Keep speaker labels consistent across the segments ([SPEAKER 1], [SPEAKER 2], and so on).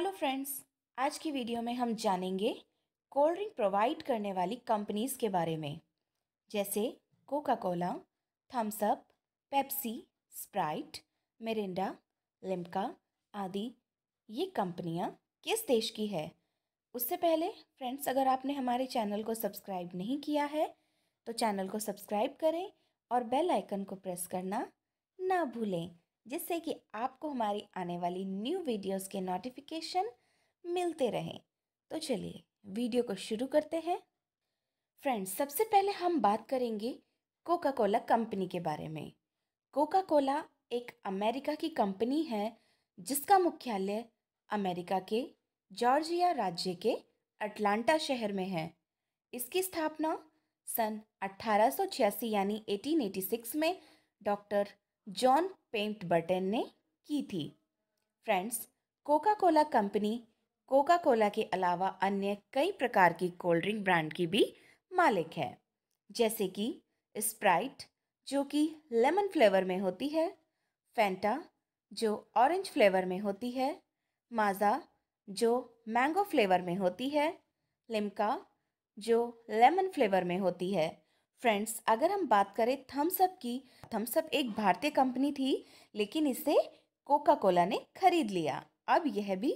[SPEAKER 1] hello friends आज की video में हम जानेंगे कोल्ड ड्रिंक प्रोवाइड करने वाली कंपनीज़ के बारे में जैसे Coca Cola Thums Up Pepsi Sprite Mirinda Limca आदि ये कंपनियाँ किस देश की है उससे पहले फ्रेंड्स अगर आपने हमारे चैनल को सब्सक्राइब नहीं किया है तो चैनल को सब्सक्राइब करें और बेल आइकन को प्रेस करना ना भूलें जिससे कि आपको हमारी आने वाली न्यू वीडियोस के नोटिफिकेशन मिलते रहें तो चलिए वीडियो को शुरू करते हैं फ्रेंड्स सबसे पहले हम बात करेंगे कोका कोला कंपनी के बारे में कोका कोला एक अमेरिका की कंपनी है जिसका मुख्यालय अमेरिका के जॉर्जिया राज्य के अटलांटा शहर में है इसकी स्थापना सन छियासी यानी 1886 में डॉक्टर जॉन पेंट बटन ने की थी friends Coca Cola company Coca Cola के अलावा अन्य कई प्रकार की कोल्ड ड्रिंक ब्रांड की भी मालिक है जैसे कि स्प्राइट जो कि लेमन फ्लेवर में होती है फेंटा जो ऑरेंज फ्लेवर में होती है माज़ा जो मैंगो फ्लेवर में होती है लिमका जो लेमन फ्लेवर में होती है फ्रेंड्स अगर हम बात करें थम्सअप की थम्सअप एक भारतीय कंपनी थी लेकिन इसे कोका कोला ने खरीद लिया अब यह भी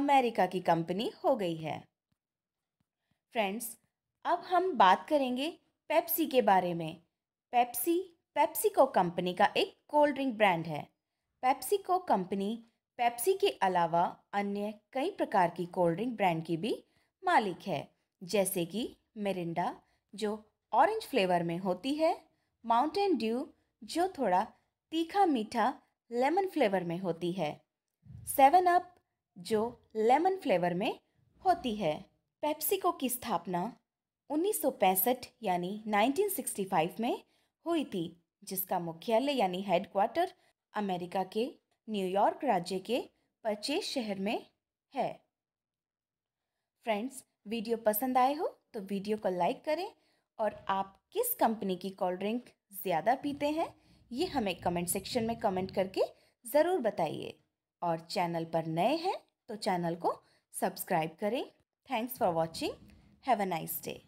[SPEAKER 1] अमेरिका की कंपनी हो गई है फ्रेंड्स अब हम बात करेंगे पेप्सी के बारे में पेप्सी पेप्सिको कंपनी का एक कोल्ड ड्रिंक ब्रांड है पेप्सिको कंपनी पेप्सी के अलावा अन्य कई प्रकार की कोल्ड ड्रिंक ब्रांड की भी मालिक है जैसे कि मेरिंडा जो ऑरेंज फ्लेवर में होती है माउंटेन ड्यू जो थोड़ा तीखा मीठा लेमन फ्लेवर में होती है सेवन अप जो लेमन फ्लेवर में होती है पेप्सिको की स्थापना 1965 यानी 1965 में हुई थी जिसका मुख्यालय यानी हेडक्वार्टर अमेरिका के न्यूयॉर्क राज्य के परचेज शहर में है फ्रेंड्स वीडियो पसंद आए हो तो वीडियो को लाइक करें और आप किस कंपनी की कोल्ड ड्रिंक ज़्यादा पीते हैं ये हमें कमेंट सेक्शन में कमेंट करके ज़रूर बताइए और चैनल पर नए हैं तो चैनल को सब्सक्राइब करें thanks for watching have a nice day